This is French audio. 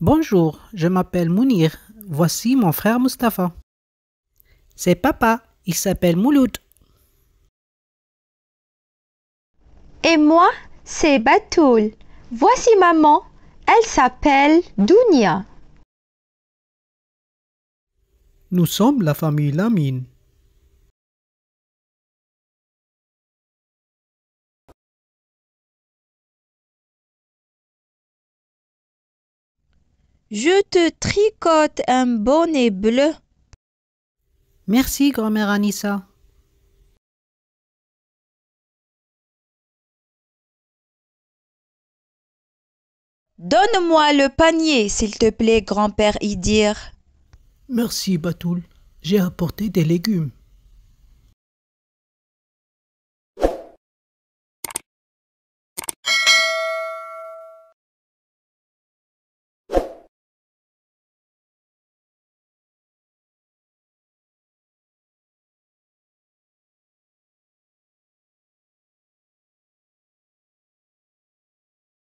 Bonjour, je m'appelle Mounir. Voici mon frère Mustapha. C'est papa, il s'appelle Mouloud. Et moi, c'est Batoul. Voici maman, elle s'appelle Dounia. Nous sommes la famille Lamine. Je te tricote un bonnet bleu. Merci, grand-mère Anissa. Donne-moi le panier, s'il te plaît, grand-père Idir. Merci, Batoul. J'ai apporté des légumes.